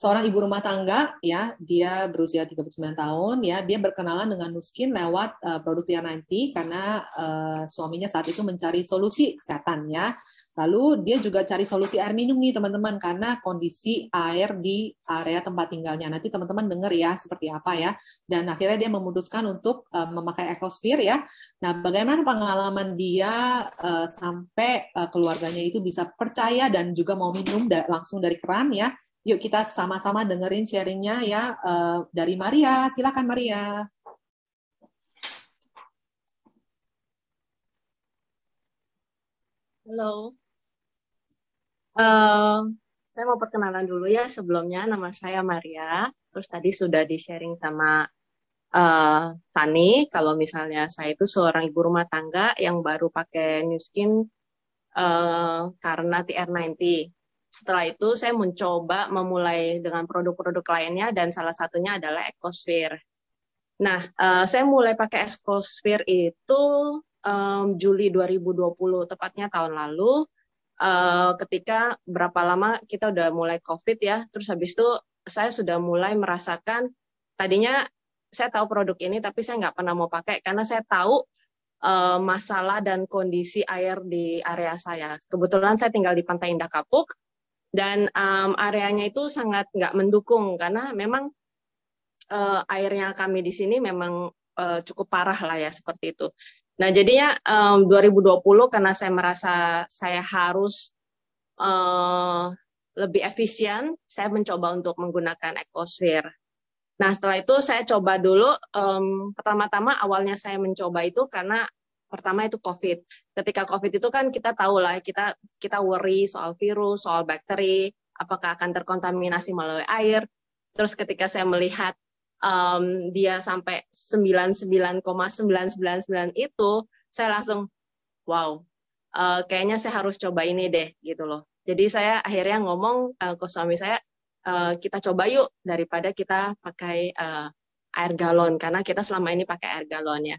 seorang ibu rumah tangga ya dia berusia 39 tahun ya dia berkenalan dengan Nuskin lewat uh, produk dia nanti karena uh, suaminya saat itu mencari solusi kesehatan ya lalu dia juga cari solusi air minum nih teman-teman karena kondisi air di area tempat tinggalnya nanti teman-teman dengar ya seperti apa ya dan akhirnya dia memutuskan untuk uh, memakai ekosphere ya nah bagaimana pengalaman dia uh, sampai uh, keluarganya itu bisa percaya dan juga mau minum langsung dari keran ya Yuk kita sama-sama dengerin sharingnya ya uh, dari Maria. Silakan Maria. Halo. Uh, saya mau perkenalan dulu ya sebelumnya. Nama saya Maria. Terus tadi sudah di-sharing sama uh, Sani. Kalau misalnya saya itu seorang ibu rumah tangga yang baru pakai New Skin uh, karena TR90 setelah itu saya mencoba memulai dengan produk-produk lainnya dan salah satunya adalah ekosfer. Nah, uh, saya mulai pakai ekosfer itu um, Juli 2020, tepatnya tahun lalu. Uh, ketika berapa lama kita udah mulai COVID ya, terus habis itu saya sudah mulai merasakan tadinya saya tahu produk ini tapi saya nggak pernah mau pakai karena saya tahu uh, masalah dan kondisi air di area saya. Kebetulan saya tinggal di Pantai Indah Kapuk, dan um, areanya itu sangat nggak mendukung karena memang uh, airnya kami di sini memang uh, cukup parah lah ya seperti itu. Nah jadinya eh, um, 2020 karena saya merasa saya harus uh, lebih efisien, saya mencoba untuk menggunakan ekosfer. Nah setelah itu saya coba dulu, um, pertama-tama awalnya saya mencoba itu karena pertama itu COVID. Ketika COVID itu kan kita tahu lah kita kita worry soal virus, soal bakteri, apakah akan terkontaminasi melalui air. Terus ketika saya melihat um, dia sampai 99,999 itu, saya langsung wow, uh, kayaknya saya harus coba ini deh gitu loh. Jadi saya akhirnya ngomong uh, ke suami saya, uh, kita coba yuk daripada kita pakai uh, air galon karena kita selama ini pakai air galon ya.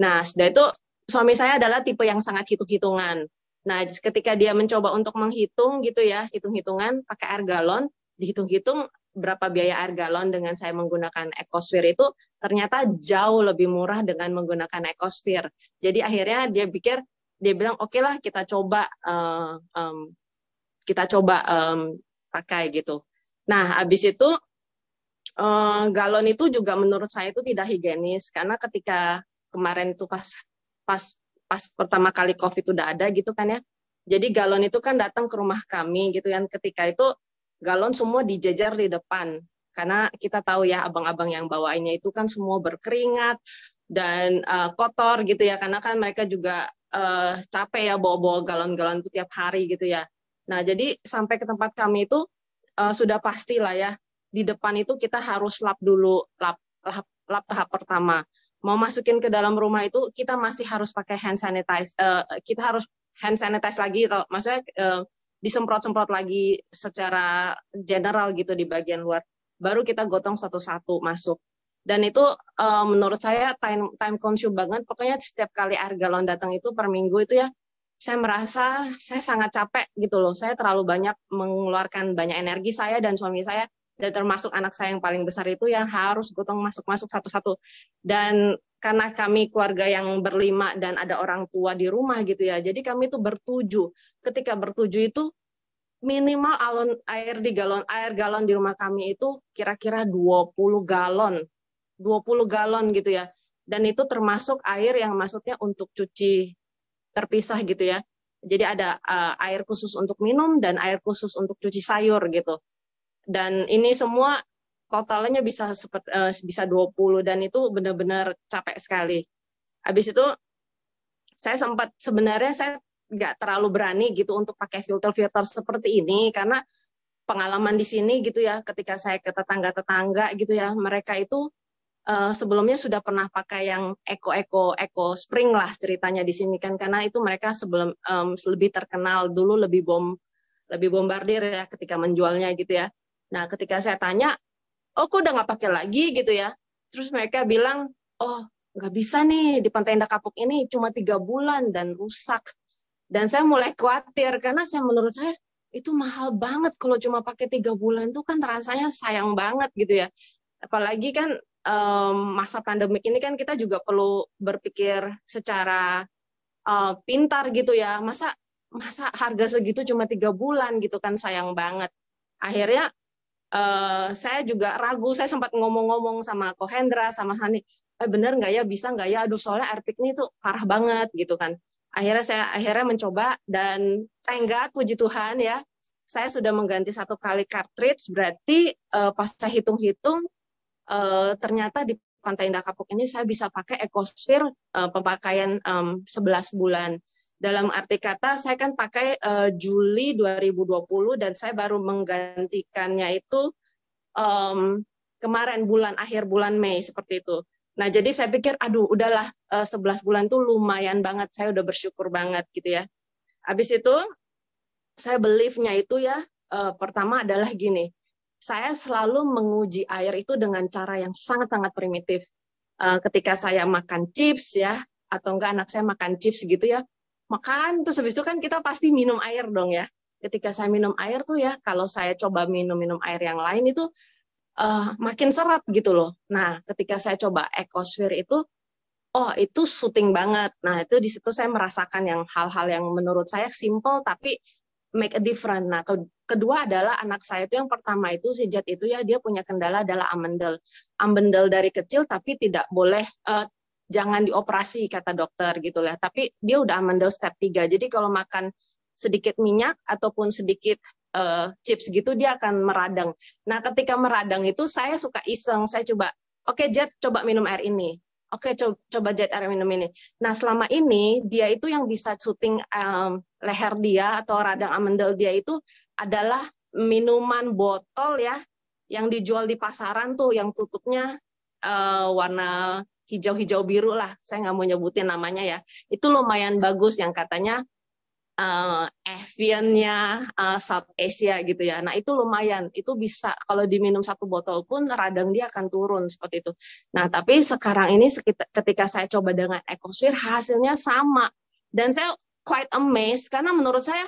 Nah, sudah itu suami saya adalah tipe yang sangat hitung-hitungan. Nah, ketika dia mencoba untuk menghitung gitu ya, hitung-hitungan pakai air galon, dihitung-hitung berapa biaya air galon dengan saya menggunakan ekosfer itu ternyata jauh lebih murah dengan menggunakan ekosfer. Jadi akhirnya dia pikir dia bilang oke okay lah kita coba um, kita coba um, pakai gitu. Nah habis itu uh, galon itu juga menurut saya itu tidak higienis karena ketika kemarin itu pas pas pas pertama kali COVID udah ada gitu kan ya. Jadi galon itu kan datang ke rumah kami gitu kan. Ketika itu galon semua dijejer di depan. Karena kita tahu ya abang-abang yang bawainnya itu kan semua berkeringat dan uh, kotor gitu ya. Karena kan mereka juga uh, capek ya bawa-bawa galon-galon itu tiap hari gitu ya. Nah jadi sampai ke tempat kami itu uh, sudah lah ya. Di depan itu kita harus lap dulu, lap, lap, lap tahap pertama mau masukin ke dalam rumah itu kita masih harus pakai hand sanitizer, uh, eh, kita harus hand sanitizer lagi atau maksudnya uh, disemprot-semprot lagi secara general gitu di bagian luar baru kita gotong satu-satu masuk dan itu uh, menurut saya time time consume banget pokoknya setiap kali air galon datang itu per minggu itu ya saya merasa saya sangat capek gitu loh. Saya terlalu banyak mengeluarkan banyak energi saya dan suami saya dan termasuk anak saya yang paling besar itu yang harus gotong masuk-masuk satu-satu dan karena kami keluarga yang berlima dan ada orang tua di rumah gitu ya jadi kami itu bertuju ketika bertuju itu minimal alon air di galon air galon di rumah kami itu kira-kira 20 galon 20 galon gitu ya dan itu termasuk air yang maksudnya untuk cuci terpisah gitu ya jadi ada uh, air khusus untuk minum dan air khusus untuk cuci sayur gitu dan ini semua totalnya bisa seperti uh, eh, bisa 20 dan itu benar-benar capek sekali. Habis itu saya sempat sebenarnya saya nggak terlalu berani gitu untuk pakai filter-filter seperti ini karena pengalaman di sini gitu ya ketika saya ke tetangga-tetangga gitu ya mereka itu uh, sebelumnya sudah pernah pakai yang eco eco eco spring lah ceritanya di sini kan karena itu mereka sebelum um, lebih terkenal dulu lebih bom lebih bombardir ya ketika menjualnya gitu ya Nah, ketika saya tanya, oh kok udah nggak pakai lagi gitu ya? Terus mereka bilang, oh nggak bisa nih di Pantai Indah Kapuk ini cuma tiga bulan dan rusak. Dan saya mulai khawatir karena saya menurut saya itu mahal banget kalau cuma pakai tiga bulan tuh kan rasanya sayang banget gitu ya. Apalagi kan um, masa pandemik ini kan kita juga perlu berpikir secara uh, pintar gitu ya. Masa masa harga segitu cuma tiga bulan gitu kan sayang banget. Akhirnya Eh, saya juga ragu, saya sempat ngomong-ngomong sama Kohendra, sama Hani, eh, bener nggak ya, bisa nggak ya, aduh soalnya airpick ini tuh parah banget gitu kan. Akhirnya saya akhirnya mencoba dan tenggat puji Tuhan ya, saya sudah mengganti satu kali cartridge, berarti uh, pas saya hitung-hitung, uh, ternyata di Pantai Indah Kapuk ini saya bisa pakai ekosfer uh, pemakaian um, mmm, 11 bulan. Dalam arti kata saya kan pakai uh, Juli 2020 dan saya baru menggantikannya itu um, kemarin bulan akhir bulan Mei seperti itu. Nah, jadi saya pikir aduh udahlah uh, eh, 11 bulan tuh lumayan banget. Saya udah bersyukur banget gitu ya. Habis itu saya beliefnya itu ya uh, pertama adalah gini. Saya selalu menguji air itu dengan cara yang sangat-sangat primitif. Uh, ketika saya makan chips ya atau enggak anak saya makan chips gitu ya makan terus habis itu kan kita pasti minum air dong ya ketika saya minum air tuh ya kalau saya coba minum minum air yang lain itu uh, makin serat gitu loh nah ketika saya coba ekosfer itu oh itu syuting banget nah itu di situ saya merasakan yang hal-hal yang menurut saya simple tapi make a difference nah kedua adalah anak saya itu yang pertama itu si Jet itu ya dia punya kendala adalah amendel amendel dari kecil tapi tidak boleh uh, jangan dioperasi kata dokter gitu lah. Tapi dia udah amandel step 3. Jadi kalau makan sedikit minyak ataupun sedikit uh, chips gitu dia akan meradang. Nah, ketika meradang itu saya suka iseng, saya coba oke okay, Jet coba minum air ini. Oke, okay, coba, coba Jet air minum ini. Nah, selama ini dia itu yang bisa syuting um, leher dia atau radang amandel dia itu adalah minuman botol ya yang dijual di pasaran tuh yang tutupnya uh, warna hijau-hijau biru lah, saya nggak mau nyebutin namanya ya. Itu lumayan bagus yang katanya uh, Evian-nya uh, South Asia gitu ya. Nah itu lumayan, itu bisa kalau diminum satu botol pun radang dia akan turun seperti itu. Nah tapi sekarang ini ketika saya coba dengan Ecosphere hasilnya sama dan saya quite amazed karena menurut saya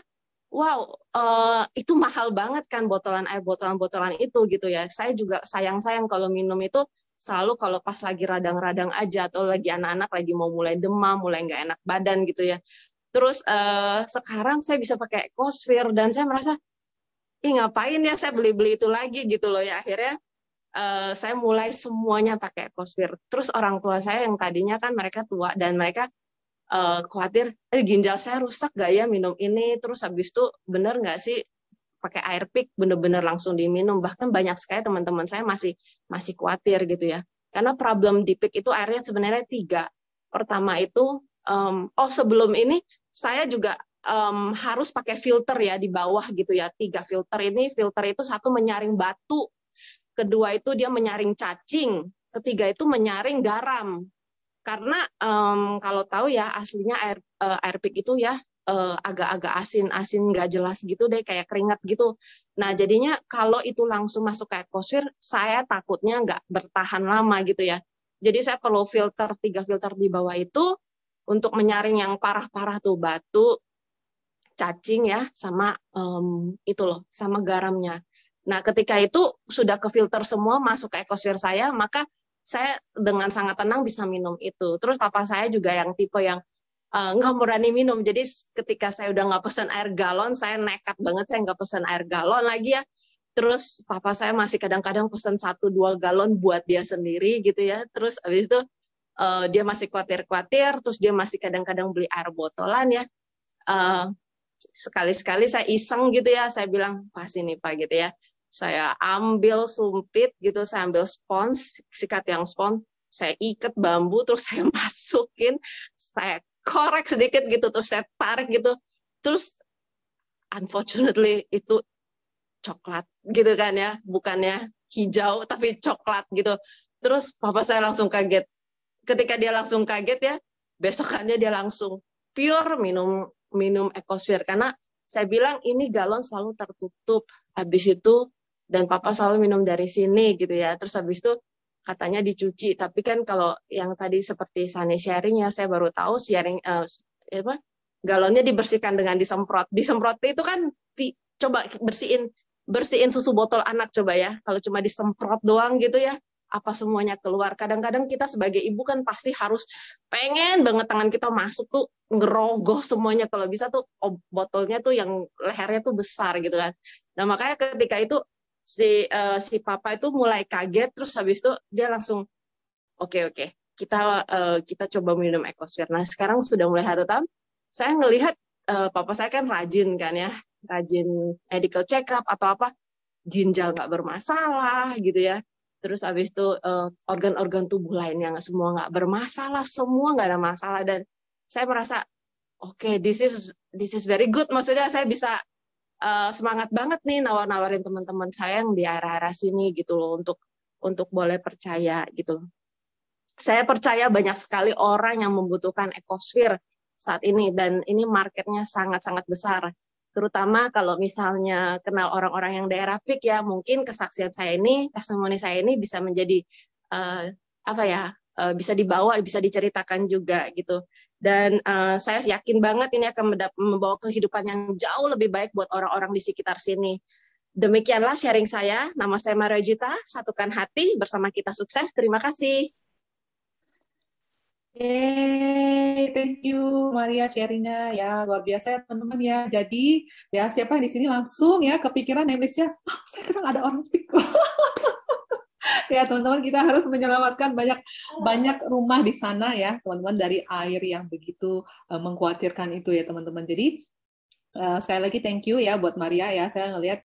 wow uh, itu mahal banget kan botolan air botolan botolan itu gitu ya saya juga sayang sayang kalau minum itu selalu kalau pas lagi radang-radang aja atau lagi anak-anak lagi mau mulai demam, mulai nggak enak badan gitu ya. Terus eh, sekarang saya bisa pakai kosfir dan saya merasa, ih ngapain ya saya beli-beli itu lagi gitu loh ya akhirnya eh, saya mulai semuanya pakai kosfir. Terus orang tua saya yang tadinya kan mereka tua dan mereka eh, khawatir, eh, ginjal saya rusak gak ya minum ini, terus habis itu bener nggak sih pakai air pick bener-bener langsung diminum bahkan banyak sekali teman-teman saya masih masih khawatir gitu ya karena problem di pik itu airnya sebenarnya tiga pertama itu um, oh sebelum ini saya juga um, harus pakai filter ya di bawah gitu ya tiga filter ini filter itu satu menyaring batu kedua itu dia menyaring cacing ketiga itu menyaring garam karena um, kalau tahu ya aslinya air uh, air pik itu ya Eh, agak-agak asin-asin nggak jelas gitu deh kayak keringat gitu. Nah jadinya kalau itu langsung masuk ke ekosfer, saya takutnya nggak bertahan lama gitu ya. Jadi saya perlu filter tiga filter di bawah itu untuk menyaring yang parah-parah tuh batu, cacing ya, sama um, itu loh, sama garamnya. Nah ketika itu sudah ke filter semua masuk ke ekosfer saya, maka saya dengan sangat tenang bisa minum itu. Terus papa saya juga yang tipe yang Eh, nggak berani minum. Jadi ketika saya udah nggak pesan air galon, saya nekat banget saya nggak pesan air galon lagi ya. Terus papa saya masih kadang-kadang pesan satu dua galon buat dia sendiri gitu ya. Terus abis itu uh, dia masih khawatir-khawatir, terus dia masih kadang-kadang beli air botolan ya. Uh, sekali-sekali saya iseng gitu ya, saya bilang pas ini pak gitu ya. Saya ambil sumpit gitu, saya ambil spons, sikat yang spons, saya ikat bambu terus saya masukin saya korek sedikit gitu terus saya tarik gitu terus unfortunately itu coklat gitu kan ya bukannya hijau tapi coklat gitu terus papa saya langsung kaget ketika dia langsung kaget ya besokannya dia langsung pure minum minum ekosfer karena saya bilang ini galon selalu tertutup habis itu dan papa selalu minum dari sini gitu ya terus habis itu katanya dicuci tapi kan kalau yang tadi seperti Sani sharing ya saya baru tahu sharing uh, apa galonnya dibersihkan dengan disemprot disemprot itu kan di, coba bersihin bersihin susu botol anak coba ya kalau cuma disemprot doang gitu ya apa semuanya keluar kadang-kadang kita sebagai ibu kan pasti harus pengen banget tangan kita masuk tuh ngerogoh semuanya kalau bisa tuh oh, botolnya tuh yang lehernya tuh besar gitu kan nah makanya ketika itu si uh, si papa itu mulai kaget terus habis itu dia langsung oke okay, oke okay, kita uh, kita coba minum ekosfer nah sekarang sudah mulai satu tahun saya ngelihat uh, papa saya kan rajin kan ya rajin medical check up atau apa ginjal nggak bermasalah gitu ya terus habis itu organ organ-organ tubuh lain yang semua nggak bermasalah semua nggak ada masalah dan saya merasa oke okay, this is this is very good maksudnya saya bisa uh, semangat banget nih nawar-nawarin teman-teman saya yang di arah-arah sini gitu loh untuk untuk boleh percaya gitu loh. Saya percaya banyak sekali orang yang membutuhkan ekosfer saat ini dan ini marketnya sangat-sangat besar. Terutama kalau misalnya kenal orang-orang yang daerah PIK ya, mungkin kesaksian saya ini, testimoni saya ini bisa menjadi uh, apa ya? Eh, bisa dibawa, bisa diceritakan juga gitu dan uh, saya yakin banget ini akan membawa kehidupan yang jauh lebih baik buat orang-orang di sekitar sini. Demikianlah sharing saya. Nama saya Maria Juta, satukan hati bersama kita sukses. Terima kasih. Hey, thank you Maria sharingnya ya luar biasa ya teman-teman ya. Jadi ya siapa yang di sini langsung ya kepikiran Emilia. Ya, ya? oh, saya kenal ada orang pikul. ya teman-teman kita harus menyelamatkan banyak banyak rumah di sana ya teman-teman dari air yang begitu uh, mengkhawatirkan itu ya teman-teman jadi Uh, sekali lagi thank you ya buat Maria ya saya ngelihat